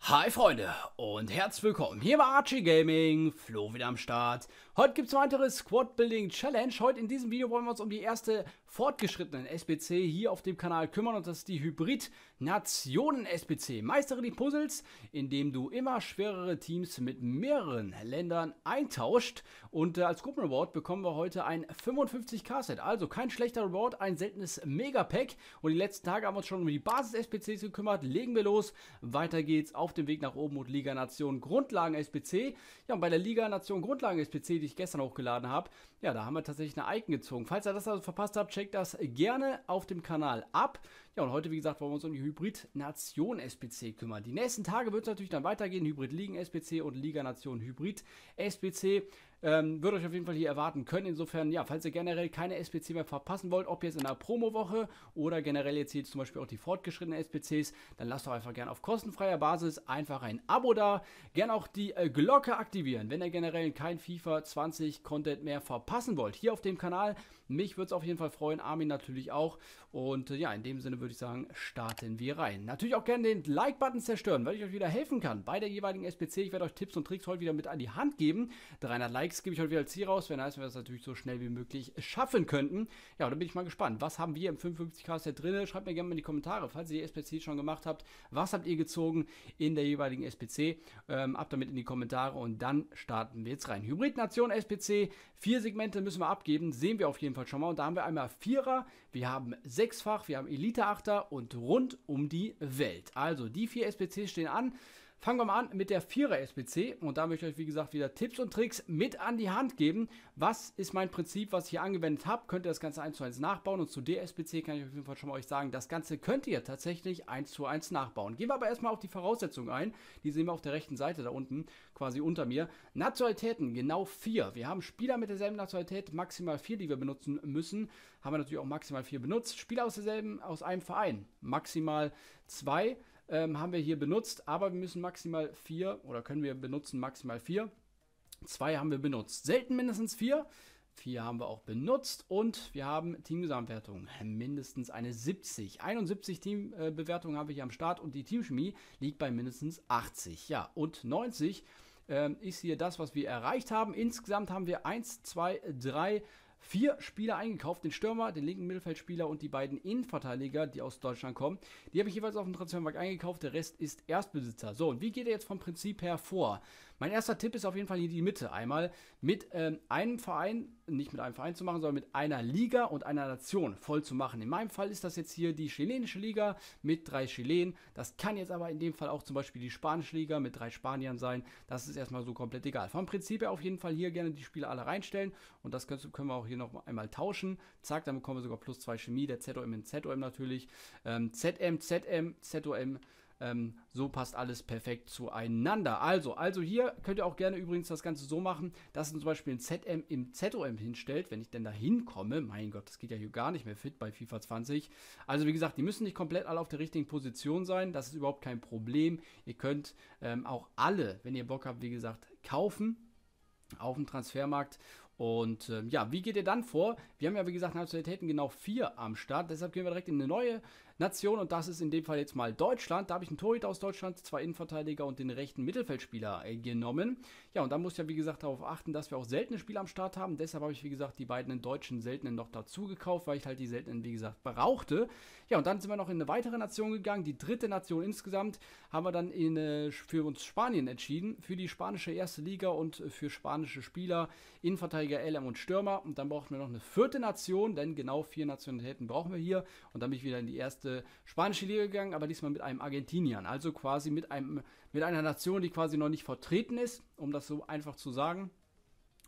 Hi Freunde und herzlich willkommen. Hier bei Archie Gaming, Flo wieder am Start. Heute gibt es weitere Squad Building Challenge. Heute in diesem Video wollen wir uns um die erste fortgeschrittenen SBC hier auf dem Kanal kümmern und das ist die Hybrid-Nationen-SBC. Meistere die Puzzles, indem du immer schwerere Teams mit mehreren Ländern eintauscht und äh, als Gruppenreward bekommen wir heute ein 55k-Set. Also kein schlechter Reward, ein seltenes Megapack und die letzten Tage haben wir uns schon um die Basis-SBCs gekümmert. Legen wir los, weiter geht's auf dem Weg nach oben und Liga Nation Grundlagen-SBC. Ja und bei der Liga Nation Grundlagen-SBC die ich gestern hochgeladen habe. Ja, da haben wir tatsächlich eine Icon gezogen. Falls ihr das also verpasst habt, checkt das gerne auf dem Kanal ab. Ja, und heute, wie gesagt, wollen wir uns um die Hybrid-Nation SPC kümmern. Die nächsten Tage wird es natürlich dann weitergehen. Hybrid-Ligen SPC und Liga-Nation Hybrid SPC. Ähm, würde euch auf jeden Fall hier erwarten können. Insofern, ja, falls ihr generell keine SPC mehr verpassen wollt, ob jetzt in der Promo-Woche oder generell jetzt hier zum Beispiel auch die fortgeschrittenen SPCs, dann lasst doch einfach gerne auf kostenfreier Basis einfach ein Abo da. Gerne auch die äh, Glocke aktivieren, wenn ihr generell kein FIFA 20 Content mehr verpassen wollt. Hier auf dem Kanal. Mich würde es auf jeden Fall freuen, Armin natürlich auch. Und äh, ja, in dem Sinne würde würde ich sagen, starten wir rein. Natürlich auch gerne den Like-Button zerstören, weil ich euch wieder helfen kann bei der jeweiligen SPC. Ich werde euch Tipps und Tricks heute wieder mit an die Hand geben. 300 Likes gebe ich heute wieder als Ziel raus. Wäre nice, wenn wir das natürlich so schnell wie möglich schaffen könnten. Ja, dann bin ich mal gespannt. Was haben wir im 55k Set drin? Schreibt mir gerne mal in die Kommentare, falls ihr die SPC schon gemacht habt. Was habt ihr gezogen in der jeweiligen SPC? Ähm, ab damit in die Kommentare und dann starten wir jetzt rein. Hybrid-Nation SPC. Vier Segmente müssen wir abgeben. Sehen wir auf jeden Fall schon mal. Und da haben wir einmal Vierer. Wir haben Sechsfach. Wir haben Elite Gutachter und rund um die Welt. Also die vier SPCs stehen an. Fangen wir mal an mit der 4er SPC und da möchte ich euch wie gesagt wieder Tipps und Tricks mit an die Hand geben. Was ist mein Prinzip, was ich hier angewendet habe? Könnt ihr das Ganze 1 zu 1 nachbauen und zu der SPC kann ich auf jeden Fall schon mal euch sagen, das Ganze könnt ihr tatsächlich 1 zu 1 nachbauen. Gehen wir aber erstmal auf die Voraussetzungen ein, die sehen wir auf der rechten Seite da unten, quasi unter mir. Nationalitäten, genau 4. Wir haben Spieler mit derselben Nationalität, maximal 4, die wir benutzen müssen. Haben wir natürlich auch maximal 4 benutzt. Spieler aus derselben, aus einem Verein, maximal 2 ähm, haben wir hier benutzt, aber wir müssen maximal vier oder können wir benutzen maximal vier. Zwei haben wir benutzt, selten mindestens vier. Vier haben wir auch benutzt und wir haben Teamgesamtwertung. Mindestens eine 70. 71 Teambewertungen haben wir hier am Start und die Teamchemie liegt bei mindestens 80. Ja, und 90 ähm, ist hier das, was wir erreicht haben. Insgesamt haben wir 1, 2, 3, vier Spieler eingekauft: den Stürmer, den linken Mittelfeldspieler und die beiden Innenverteidiger, die aus Deutschland kommen. Die habe ich jeweils auf dem Transfermarkt eingekauft. Der Rest ist Erstbesitzer. So, und wie geht er jetzt vom Prinzip her vor? Mein erster Tipp ist auf jeden Fall hier die Mitte. Einmal mit ähm, einem Verein, nicht mit einem Verein zu machen, sondern mit einer Liga und einer Nation voll zu machen. In meinem Fall ist das jetzt hier die chilenische Liga mit drei Chilen. Das kann jetzt aber in dem Fall auch zum Beispiel die spanische Liga mit drei Spaniern sein. Das ist erstmal so komplett egal. Vom Prinzip her auf jeden Fall hier gerne die Spiele alle reinstellen und das können wir auch hier noch einmal tauschen. Zack, dann bekommen wir sogar plus zwei Chemie, der ZOM in ZOM natürlich. Ähm, ZM, ZM, ZOM. Ähm, so passt alles perfekt zueinander. Also, also hier könnt ihr auch gerne übrigens das Ganze so machen, dass ihr zum Beispiel ein ZM im ZOM hinstellt, wenn ich denn da hinkomme. Mein Gott, das geht ja hier gar nicht mehr fit bei FIFA 20. Also wie gesagt, die müssen nicht komplett alle auf der richtigen Position sein. Das ist überhaupt kein Problem. Ihr könnt ähm, auch alle, wenn ihr Bock habt, wie gesagt, kaufen auf dem Transfermarkt und ähm, ja, wie geht ihr dann vor? Wir haben ja, wie gesagt, Nationalitäten genau vier am Start. Deshalb gehen wir direkt in eine neue Nation und das ist in dem Fall jetzt mal Deutschland. Da habe ich einen Torhüter aus Deutschland, zwei Innenverteidiger und den rechten Mittelfeldspieler äh, genommen. Ja, und da muss ich ja, wie gesagt, darauf achten, dass wir auch seltene Spieler am Start haben. Deshalb habe ich, wie gesagt, die beiden deutschen Seltenen noch dazu gekauft, weil ich halt die Seltenen, wie gesagt, brauchte. Ja, und dann sind wir noch in eine weitere Nation gegangen. Die dritte Nation insgesamt haben wir dann in, äh, für uns Spanien entschieden, für die spanische erste Liga und äh, für spanische Spieler, Innenverteidiger zweijähriger LM und Stürmer. Und dann brauchten wir noch eine vierte Nation, denn genau vier Nationalitäten brauchen wir hier. Und dann bin ich wieder in die erste spanische Liga gegangen, aber diesmal mit einem Argentinian. Also quasi mit, einem, mit einer Nation, die quasi noch nicht vertreten ist, um das so einfach zu sagen.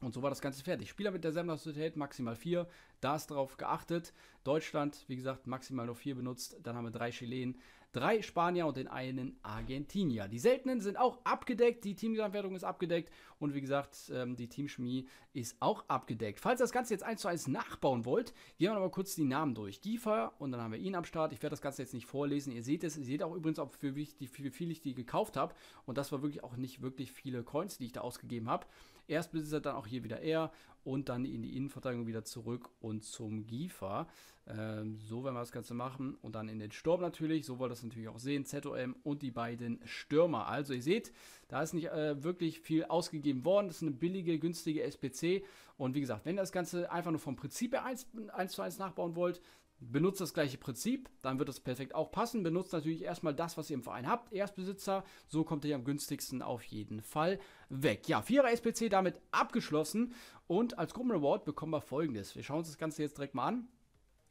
Und so war das Ganze fertig. Spieler mit derselben Nationalität maximal vier. Da ist darauf geachtet. Deutschland, wie gesagt, maximal nur vier benutzt. Dann haben wir drei Chilen, drei Spanier und den einen Argentinier. Die seltenen sind auch abgedeckt, die Teamgesamtwertung ist abgedeckt und wie gesagt, ähm, die Teamschmie ist auch abgedeckt. Falls ihr das Ganze jetzt eins zu eins nachbauen wollt, gehen wir nochmal kurz die Namen durch. Giefer und dann haben wir ihn am Start. Ich werde das Ganze jetzt nicht vorlesen. Ihr seht es, ihr seht auch übrigens, auch für wie, die, wie viel ich die gekauft habe und das war wirklich auch nicht wirklich viele Coins, die ich da ausgegeben habe. Erstbesitzer, dann auch hier wieder er und dann in die Innenverteidigung wieder zurück und zum Giefer. Ähm, so werden wir das Ganze machen. Und dann in den Sturm natürlich. So wollt ihr das natürlich auch sehen. ZOM und die beiden Stürmer. Also ihr seht, da ist nicht äh, wirklich viel ausgegeben worden. Das ist eine billige, günstige SPC. Und wie gesagt, wenn ihr das Ganze einfach nur vom Prinzip her 1, 1 zu 1 nachbauen wollt, Benutzt das gleiche Prinzip, dann wird das perfekt auch passen. Benutzt natürlich erstmal das, was ihr im Verein habt, Erstbesitzer. So kommt ihr am günstigsten auf jeden Fall weg. Ja, Vierer SPC damit abgeschlossen. Und als Gruppenreward bekommen wir folgendes. Wir schauen uns das Ganze jetzt direkt mal an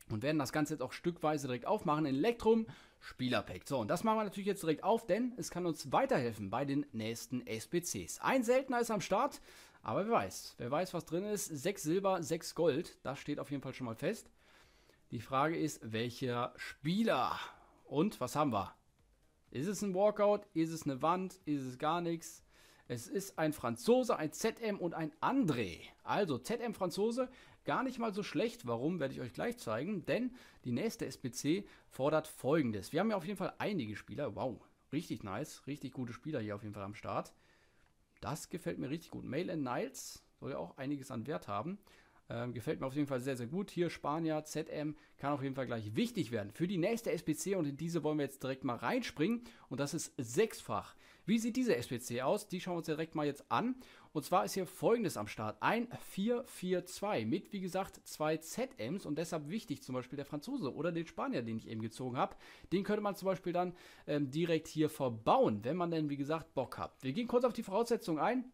und werden das Ganze jetzt auch stückweise direkt aufmachen in Elektrum Spielerpack. So, und das machen wir natürlich jetzt direkt auf, denn es kann uns weiterhelfen bei den nächsten SPCs. Ein seltener ist am Start, aber wer weiß, wer weiß, was drin ist. 6 Silber, 6 Gold, das steht auf jeden Fall schon mal fest. Die Frage ist, welcher Spieler? Und was haben wir? Ist es ein Walkout? Ist es eine Wand? Ist es gar nichts? Es ist ein Franzose, ein ZM und ein André. Also ZM Franzose, gar nicht mal so schlecht. Warum, werde ich euch gleich zeigen. Denn die nächste SPC fordert folgendes. Wir haben ja auf jeden Fall einige Spieler. Wow, richtig nice. Richtig gute Spieler hier auf jeden Fall am Start. Das gefällt mir richtig gut. Mail and Niles soll ja auch einiges an Wert haben. Ähm, gefällt mir auf jeden Fall sehr, sehr gut. Hier Spanier, ZM, kann auf jeden Fall gleich wichtig werden. Für die nächste SPC und in diese wollen wir jetzt direkt mal reinspringen und das ist sechsfach. Wie sieht diese SPC aus? Die schauen wir uns direkt mal jetzt an. Und zwar ist hier folgendes am Start. Ein 442 mit, wie gesagt, zwei ZMs und deshalb wichtig zum Beispiel der Franzose oder den Spanier, den ich eben gezogen habe. Den könnte man zum Beispiel dann ähm, direkt hier verbauen, wenn man denn, wie gesagt, Bock hat. Wir gehen kurz auf die Voraussetzungen ein.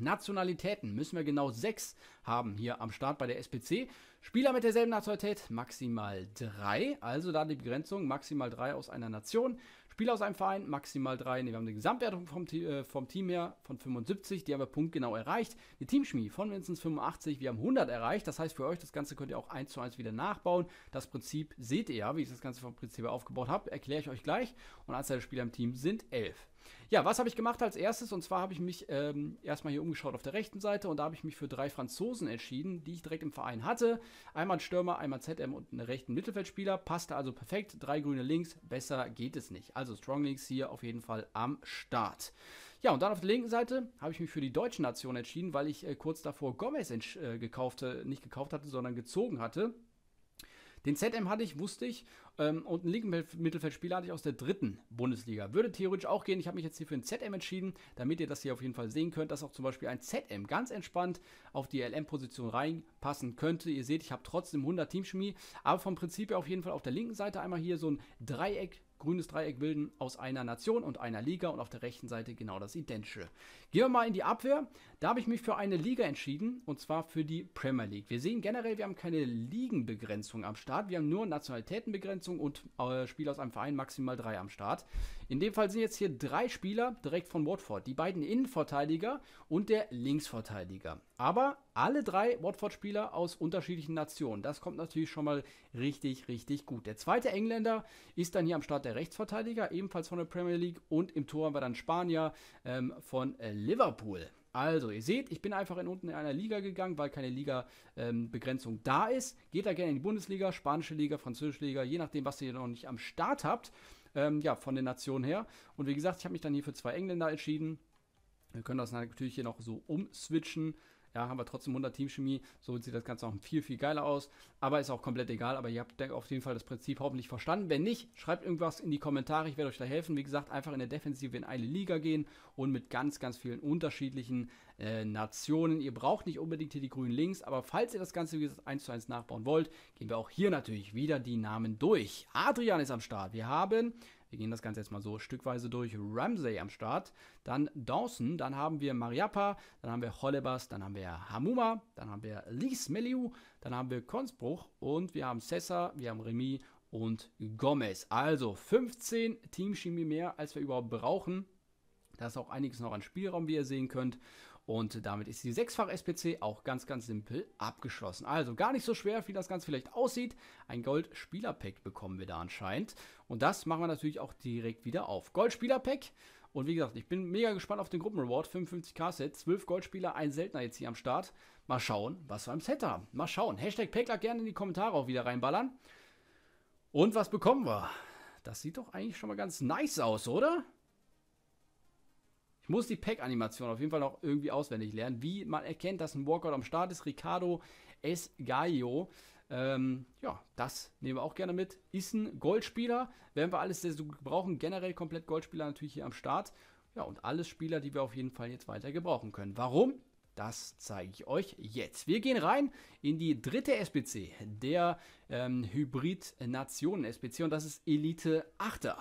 Nationalitäten müssen wir genau sechs haben hier am Start bei der SPC. Spieler mit derselben Nationalität maximal drei, also da die Begrenzung maximal drei aus einer Nation. Spieler aus einem Verein, maximal drei. Ne, wir haben eine Gesamtwertung vom, äh, vom Team her von 75, die haben wir punktgenau erreicht. Eine Teamschmiede von mindestens 85, wir haben 100 erreicht. Das heißt für euch, das Ganze könnt ihr auch 1 zu 1 wieder nachbauen. Das Prinzip seht ihr ja, wie ich das Ganze vom Prinzip aufgebaut habe, erkläre ich euch gleich. Und Anzahl der Spieler im Team sind 11. Ja, was habe ich gemacht als erstes? Und zwar habe ich mich ähm, erstmal hier umgeschaut auf der rechten Seite und da habe ich mich für drei Franzosen entschieden, die ich direkt im Verein hatte. Einmal Stürmer, einmal ZM und einen rechten Mittelfeldspieler. Passte also perfekt. Drei grüne links. Besser geht es nicht. Also also Strong Links hier auf jeden Fall am Start. Ja, und dann auf der linken Seite habe ich mich für die deutsche Nation entschieden, weil ich äh, kurz davor Gomez äh, gekauft, nicht gekauft hatte, sondern gezogen hatte. Den ZM hatte ich, wusste ich. Ähm, und einen linken Mittelfeldspieler hatte ich aus der dritten Bundesliga. Würde theoretisch auch gehen. Ich habe mich jetzt hier für einen ZM entschieden, damit ihr das hier auf jeden Fall sehen könnt, dass auch zum Beispiel ein ZM ganz entspannt auf die LM-Position reinpassen könnte. Ihr seht, ich habe trotzdem 100 Teamchemie, aber vom Prinzip her auf jeden Fall auf der linken Seite einmal hier so ein Dreieck grünes Dreieck bilden aus einer Nation und einer Liga und auf der rechten Seite genau das identische. Gehen wir mal in die Abwehr. Da habe ich mich für eine Liga entschieden und zwar für die Premier League. Wir sehen generell, wir haben keine Ligenbegrenzung am Start. Wir haben nur Nationalitätenbegrenzung und äh, Spieler aus einem Verein maximal drei am Start. In dem Fall sind jetzt hier drei Spieler direkt von Watford. Die beiden Innenverteidiger und der Linksverteidiger. Aber alle drei Watford-Spieler aus unterschiedlichen Nationen. Das kommt natürlich schon mal richtig, richtig gut. Der zweite Engländer ist dann hier am Start der Rechtsverteidiger, ebenfalls von der Premier League. Und im Tor haben wir dann Spanier ähm, von äh, Liverpool. Also, ihr seht, ich bin einfach in unten in einer Liga gegangen, weil keine Liga-Begrenzung ähm, da ist. Geht da gerne in die Bundesliga, spanische Liga, französische Liga, je nachdem, was ihr noch nicht am Start habt. Ähm, ja, von den Nationen her. Und wie gesagt, ich habe mich dann hier für zwei Engländer entschieden. Wir können das natürlich hier noch so umswitchen. Ja, haben wir trotzdem 100 Teamchemie. So sieht das Ganze auch viel, viel geiler aus. Aber ist auch komplett egal. Aber ihr habt auf jeden Fall das Prinzip hoffentlich verstanden. Wenn nicht, schreibt irgendwas in die Kommentare. Ich werde euch da helfen. Wie gesagt, einfach in der Defensive in eine Liga gehen und mit ganz, ganz vielen unterschiedlichen äh, Nationen. Ihr braucht nicht unbedingt hier die grünen Links. Aber falls ihr das Ganze, wie gesagt, 1 zu 1 nachbauen wollt, gehen wir auch hier natürlich wieder die Namen durch. Adrian ist am Start. Wir haben wir gehen das Ganze jetzt mal so stückweise durch. Ramsey am Start, dann Dawson, dann haben wir Mariappa, dann haben wir Hollebas, dann haben wir Hamuma, dann haben wir Lies Meliu, dann haben wir Konsbruch und wir haben Cessa, wir haben Remy und Gomez. Also 15 Teamchemie mehr, als wir überhaupt brauchen. Da ist auch einiges noch an Spielraum, wie ihr sehen könnt. Und damit ist die sechsfach SPC auch ganz, ganz simpel abgeschlossen. Also gar nicht so schwer, wie das Ganze vielleicht aussieht. Ein Gold-Spieler-Pack bekommen wir da anscheinend. Und das machen wir natürlich auch direkt wieder auf. Gold-Spieler-Pack. Und wie gesagt, ich bin mega gespannt auf den Gruppen-Reward. 55k-Set, 12 Goldspieler, ein Seltener jetzt hier am Start. Mal schauen, was wir im Set haben. Mal schauen. Hashtag Packler gerne in die Kommentare auch wieder reinballern. Und was bekommen wir? Das sieht doch eigentlich schon mal ganz nice aus, oder? Ich muss die Pack-Animation auf jeden Fall noch irgendwie auswendig lernen, wie man erkennt, dass ein Walkout am Start ist. Ricardo S. Gallo. Ähm, ja, das nehmen wir auch gerne mit. Ist ein Goldspieler. Werden wir alles sehr so gebrauchen. Generell komplett Goldspieler natürlich hier am Start. Ja, und alles Spieler, die wir auf jeden Fall jetzt weiter gebrauchen können. Warum? Das zeige ich euch jetzt. Wir gehen rein in die dritte SPC der ähm, hybrid nationen spc und das ist Elite Achter.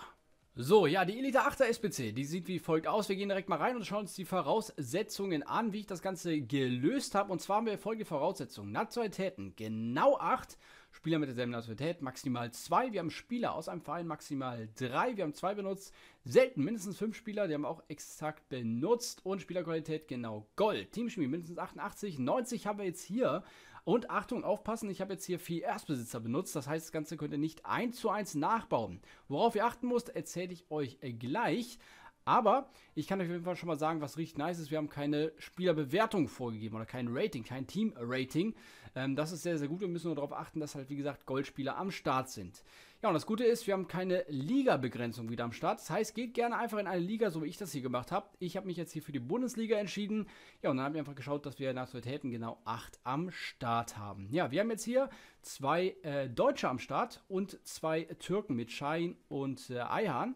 So, ja, die Elite 8er SPC, die sieht wie folgt aus. Wir gehen direkt mal rein und schauen uns die Voraussetzungen an, wie ich das Ganze gelöst habe. Und zwar haben wir folgende Voraussetzungen. Nationalitäten, genau 8. Spieler mit derselben Nationalität, maximal 2. Wir haben Spieler aus einem Verein, maximal 3. Wir haben 2 benutzt, selten mindestens 5 Spieler, die haben auch exakt benutzt. Und Spielerqualität, genau Gold. Teamchemie mindestens 88, 90 haben wir jetzt hier. Und Achtung, aufpassen, ich habe jetzt hier vier Erstbesitzer benutzt. Das heißt, das Ganze könnt ihr nicht eins zu eins nachbauen. Worauf ihr achten müsst, erzähle ich euch äh, gleich. Aber ich kann euch auf jeden Fall schon mal sagen, was richtig nice ist. Wir haben keine Spielerbewertung vorgegeben oder kein Rating, kein Team-Rating. Ähm, das ist sehr, sehr gut. Wir müssen nur darauf achten, dass halt, wie gesagt, Goldspieler am Start sind. Ja, und das Gute ist, wir haben keine Liga-Begrenzung wieder am Start. Das heißt, geht gerne einfach in eine Liga, so wie ich das hier gemacht habe. Ich habe mich jetzt hier für die Bundesliga entschieden. Ja, und dann haben wir einfach geschaut, dass wir Nationalitäten genau acht am Start haben. Ja, wir haben jetzt hier zwei äh, Deutsche am Start und zwei Türken mit Schein und äh, Ayhan.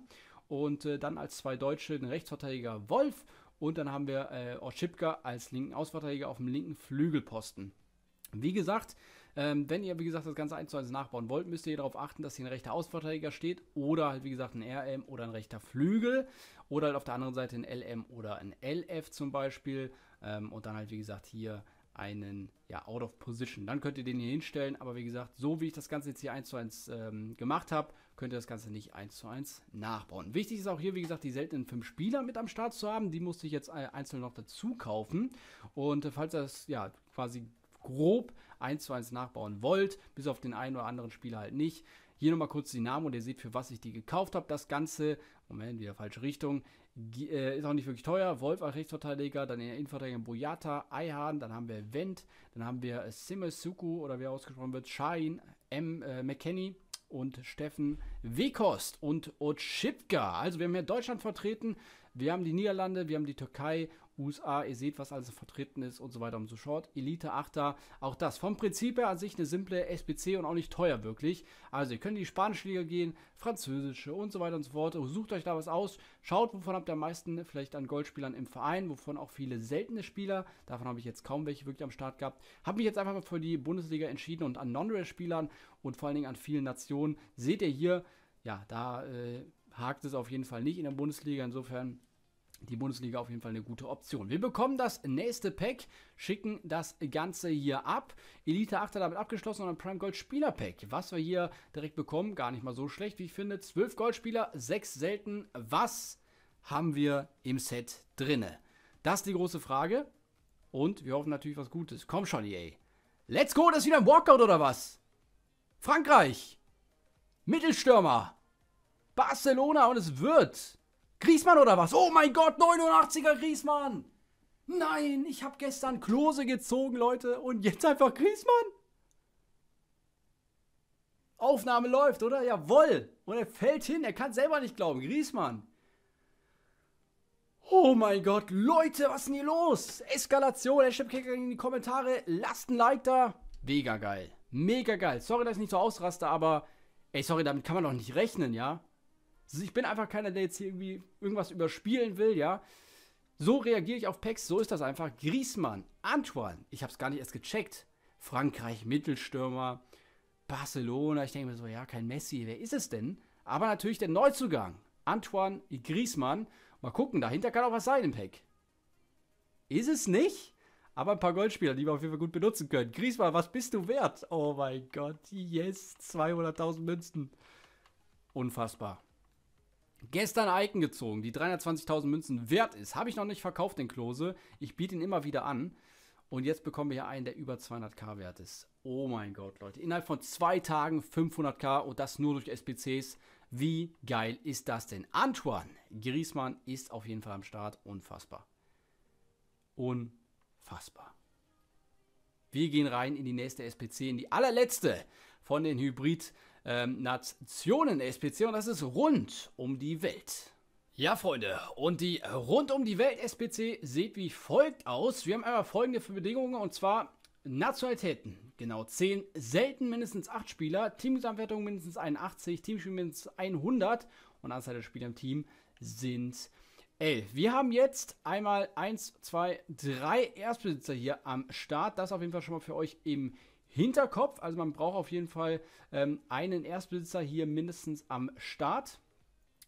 Und äh, dann als zwei Deutsche den Rechtsverteidiger Wolf. Und dann haben wir äh, Otschipka als linken Ausverteidiger auf dem linken Flügelposten. Wie gesagt, ähm, wenn ihr, wie gesagt, das Ganze 1 zu 1 nachbauen wollt, müsst ihr darauf achten, dass hier ein rechter Außenverteidiger steht oder halt, wie gesagt, ein RM oder ein rechter Flügel oder halt auf der anderen Seite ein LM oder ein LF zum Beispiel ähm, und dann halt, wie gesagt, hier einen, ja, out of position. Dann könnt ihr den hier hinstellen, aber wie gesagt, so wie ich das Ganze jetzt hier 1 zu 1 ähm, gemacht habe, könnt ihr das Ganze nicht 1 zu 1 nachbauen. Wichtig ist auch hier, wie gesagt, die seltenen 5 Spieler mit am Start zu haben. Die musste ich jetzt äh, einzeln noch dazu kaufen und äh, falls das, ja, quasi grob eins zu eins nachbauen wollt, bis auf den einen oder anderen Spieler halt nicht. Hier nochmal kurz die Namen und ihr seht, für was ich die gekauft habe. Das Ganze, Moment, wieder falsche Richtung, äh, ist auch nicht wirklich teuer. Wolf als Rechtsverteidiger, dann in der Innenverteidigung Boyata, Eihan, dann haben wir Wendt, dann haben wir äh, Simesuku oder wie ausgesprochen wird, Shine, M. Äh, McKenny, und Steffen Wekost und Otschipka. Also wir haben hier Deutschland vertreten, wir haben die Niederlande, wir haben die Türkei USA, ihr seht, was alles vertreten ist und so weiter und so fort. Elite 8er, auch das. Vom Prinzip her an sich eine simple SPC und auch nicht teuer wirklich. Also ihr könnt in die spanische Liga gehen, französische und so weiter und so fort. Sucht euch da was aus, schaut, wovon habt ihr am meisten vielleicht an Goldspielern im Verein, wovon auch viele seltene Spieler, davon habe ich jetzt kaum welche wirklich am Start gehabt. Habe mich jetzt einfach mal für die Bundesliga entschieden und an Non-Rare-Spielern und vor allen Dingen an vielen Nationen seht ihr hier, ja, da äh, hakt es auf jeden Fall nicht in der Bundesliga. Insofern die Bundesliga auf jeden Fall eine gute Option. Wir bekommen das nächste Pack, schicken das Ganze hier ab. Elite 8 damit abgeschlossen und ein Prime Gold Spieler Pack. Was wir hier direkt bekommen, gar nicht mal so schlecht, wie ich finde. 12 Goldspieler, 6 selten. Was haben wir im Set drinne? Das ist die große Frage. Und wir hoffen natürlich was Gutes. Komm schon, EA. Let's go, das ist wieder ein Walkout oder was? Frankreich. Mittelstürmer. Barcelona und es wird Griesmann oder was? Oh mein Gott, 89er Griesmann! Nein, ich habe gestern Klose gezogen, Leute, und jetzt einfach Griesmann. Aufnahme läuft, oder? Jawoll. Und er fällt hin, er kann selber nicht glauben. Griesmann. Oh mein Gott, Leute, was ist denn hier los? Eskalation, Hashtag-Kicker in die Kommentare, lasst ein Like da. Mega geil, mega geil. Sorry, dass ich nicht so ausraste, aber ey, sorry, damit kann man doch nicht rechnen, ja? Also ich bin einfach keiner, der jetzt hier irgendwie irgendwas überspielen will, ja. So reagiere ich auf Packs, so ist das einfach. Griesmann, Antoine, ich habe es gar nicht erst gecheckt. Frankreich, Mittelstürmer, Barcelona, ich denke mir so, ja, kein Messi, wer ist es denn? Aber natürlich der Neuzugang, Antoine Griesmann. Mal gucken, dahinter kann auch was sein im Pack. Ist es nicht? Aber ein paar Goldspieler, die wir auf jeden Fall gut benutzen können. Griesmann, was bist du wert? Oh mein Gott, yes, 200.000 Münzen. Unfassbar. Gestern Icon gezogen, die 320.000 Münzen wert ist. Habe ich noch nicht verkauft, den Klose. Ich biete ihn immer wieder an. Und jetzt bekommen wir hier einen, der über 200k wert ist. Oh mein Gott, Leute. Innerhalb von zwei Tagen 500k und das nur durch SPCs. Wie geil ist das denn? Antoine Griezmann ist auf jeden Fall am Start. Unfassbar. Unfassbar. Wir gehen rein in die nächste SPC, in die allerletzte von den Hybrid- ähm, Nationen-SPC und das ist rund um die Welt. Ja, Freunde, und die Rund um die Welt SPC sieht wie folgt aus. Wir haben einmal folgende Bedingungen und zwar Nationalitäten. Genau, 10 selten mindestens 8 Spieler, Teamgesamtwertung mindestens 81, Teamspiel mindestens 100 und Anzahl der Spieler im Team sind 11. Wir haben jetzt einmal 1, 2, 3 Erstbesitzer hier am Start. Das auf jeden Fall schon mal für euch im Hinterkopf. Also man braucht auf jeden Fall ähm, einen Erstbesitzer hier mindestens am Start.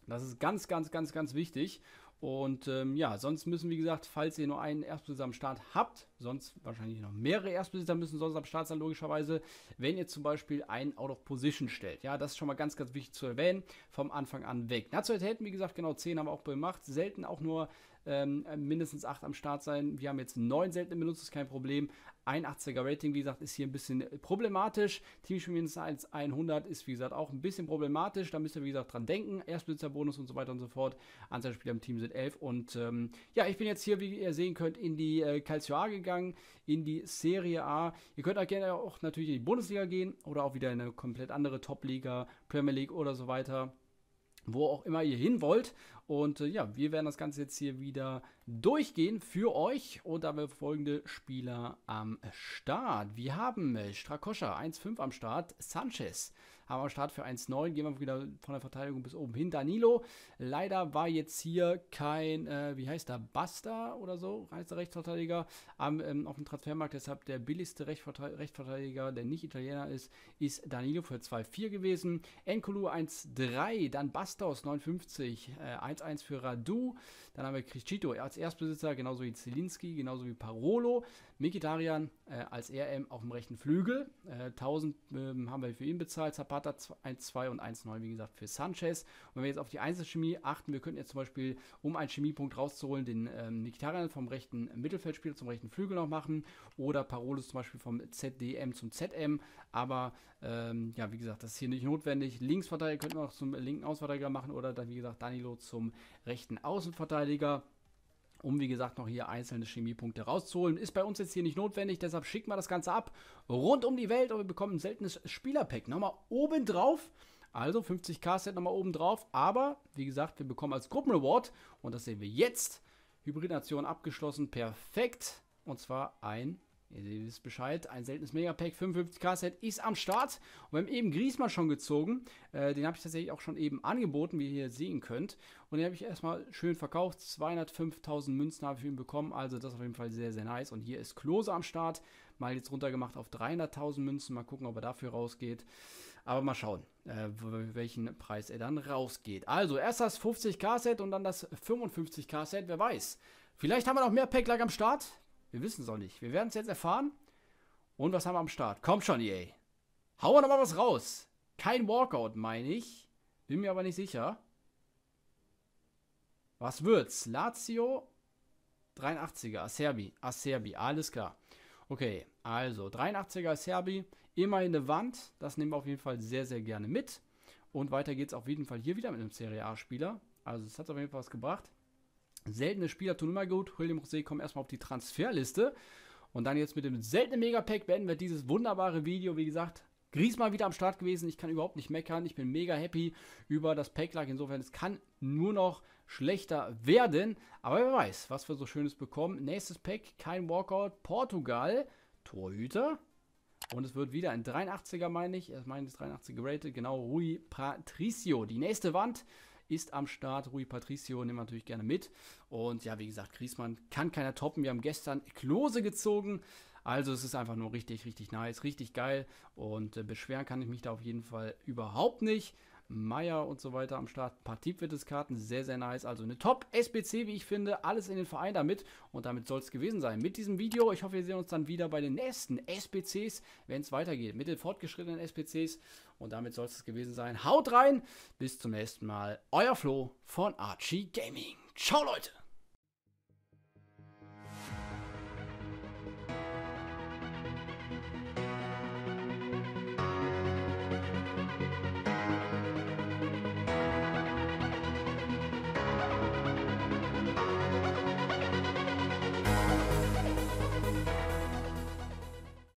Das ist ganz, ganz, ganz, ganz wichtig. Und ähm, ja, sonst müssen, wie gesagt, falls ihr nur einen Erstbesitzer am Start habt, sonst wahrscheinlich noch mehrere Erstbesitzer müssen sonst am Start sein, logischerweise, wenn ihr zum Beispiel einen Out of Position stellt. Ja, das ist schon mal ganz, ganz wichtig zu erwähnen, vom Anfang an weg. Nationalitäten, wie gesagt, genau 10 haben wir auch gemacht, selten auch nur ähm, mindestens 8 am Start sein. Wir haben jetzt 9 seltene benutzt, ist kein Problem. 81er Rating, wie gesagt, ist hier ein bisschen problematisch. Teamspiel mindestens 100 ist, wie gesagt, auch ein bisschen problematisch. Da müsst ihr, wie gesagt, dran denken. Erstbesitzerbonus und so weiter und so fort. Anzahl Spieler im Team sind 11. Und ähm, ja, ich bin jetzt hier, wie ihr sehen könnt, in die äh, Calcio A gegangen, in die Serie A. Ihr könnt auch gerne auch natürlich in die Bundesliga gehen oder auch wieder in eine komplett andere Top-Liga, Premier League oder so weiter wo auch immer ihr hin wollt. Und äh, ja, wir werden das Ganze jetzt hier wieder durchgehen für euch. Und da haben wir folgende Spieler am Start. Wir haben äh, Strakoscha 1,5 am Start. Sanchez haben wir am Start für 1,9. Gehen wir wieder von der Verteidigung bis oben hin. Danilo, leider war jetzt hier kein, äh, wie heißt der, Basta oder so, heißt der Rechtsverteidiger am, ähm, auf dem Transfermarkt. Deshalb der billigste Rechtsverteidiger, Rechtsverteidiger, der nicht Italiener ist, ist Danilo für 2,4 gewesen. Enkolu 1,3. Dann Bastos 9,50. Äh, 1-1 für Radu. Dann haben wir Criscito als Erstbesitzer, genauso wie Zielinski, genauso wie Parolo. Mikitarian äh, als RM auf dem rechten Flügel. Äh, 1000 äh, haben wir für ihn bezahlt. Zapata 1-2 und 1-9, wie gesagt, für Sanchez. Und wenn wir jetzt auf die Einzelchemie achten, wir könnten jetzt zum Beispiel, um einen Chemiepunkt rauszuholen, den äh, Mikitarian vom rechten Mittelfeldspieler zum rechten Flügel noch machen. Oder Parolo zum Beispiel vom ZDM zum ZM. Aber ähm, ja, wie gesagt, das ist hier nicht notwendig. Linksverteidiger könnten wir auch zum äh, linken Ausverteidiger machen oder dann, wie gesagt, Danilo zum rechten Außenverteidiger um wie gesagt noch hier einzelne Chemiepunkte rauszuholen. Ist bei uns jetzt hier nicht notwendig, deshalb schicken wir das Ganze ab. Rund um die Welt und wir bekommen ein seltenes Spielerpack. Nochmal oben drauf. Also 50k-Set nochmal oben drauf. Aber wie gesagt, wir bekommen als Gruppenreward, und das sehen wir jetzt, Hybridnation abgeschlossen, perfekt. Und zwar ein Ihr wisst Bescheid, ein seltenes Megapack, 55k-Set ist am Start. Und wir haben eben Griezmann schon gezogen. Äh, den habe ich tatsächlich auch schon eben angeboten, wie ihr hier sehen könnt. Und den habe ich erstmal schön verkauft. 205.000 Münzen habe ich für ihn bekommen. Also das ist auf jeden Fall sehr, sehr nice. Und hier ist Klose am Start. Mal jetzt runtergemacht auf 300.000 Münzen. Mal gucken, ob er dafür rausgeht. Aber mal schauen, äh, welchen Preis er dann rausgeht. Also erst das 50k-Set und dann das 55k-Set. Wer weiß. Vielleicht haben wir noch mehr Packlack am Start. Wir wissen es auch nicht. Wir werden es jetzt erfahren. Und was haben wir am Start? Kommt schon, EA. Hauen wir nochmal was raus. Kein Walkout, meine ich. Bin mir aber nicht sicher. Was wird's? Lazio 83er, Acerbi, Acerbi, alles klar. Okay, also 83er Acerbi, immer eine Wand, das nehmen wir auf jeden Fall sehr, sehr gerne mit. Und weiter geht's auf jeden Fall hier wieder mit einem Serie A-Spieler. Also es hat auf jeden Fall was gebracht. Seltene Spieler tun immer gut. William Rosé kommt erstmal auf die Transferliste. Und dann jetzt mit dem seltenen Megapack beenden wir dieses wunderbare Video. Wie gesagt, Griezmann wieder am Start gewesen. Ich kann überhaupt nicht meckern. Ich bin mega happy über das pack Insofern, es kann nur noch schlechter werden. Aber wer weiß, was wir so Schönes bekommen. Nächstes Pack, kein Walkout. Portugal, Torhüter. Und es wird wieder ein 83er, meine ich. Er meine, das 83 er geratet. Genau, Rui Patricio. Die nächste Wand ist am Start. Rui Patricio nehmen wir natürlich gerne mit. Und ja, wie gesagt, Griesmann kann keiner toppen. Wir haben gestern Klose gezogen. Also es ist einfach nur richtig, richtig nice, richtig geil. Und äh, beschweren kann ich mich da auf jeden Fall überhaupt nicht. Meier und so weiter am Start. Ein paar Tippwetteskarten, sehr, sehr nice. Also eine Top-SBC, wie ich finde. Alles in den Verein damit. Und damit soll es gewesen sein mit diesem Video. Ich hoffe, wir sehen uns dann wieder bei den nächsten SBCs, wenn es weitergeht. Mit den fortgeschrittenen SBCs. Und damit soll es gewesen sein. Haut rein. Bis zum nächsten Mal. Euer Flo von Archie Gaming. Ciao, Leute.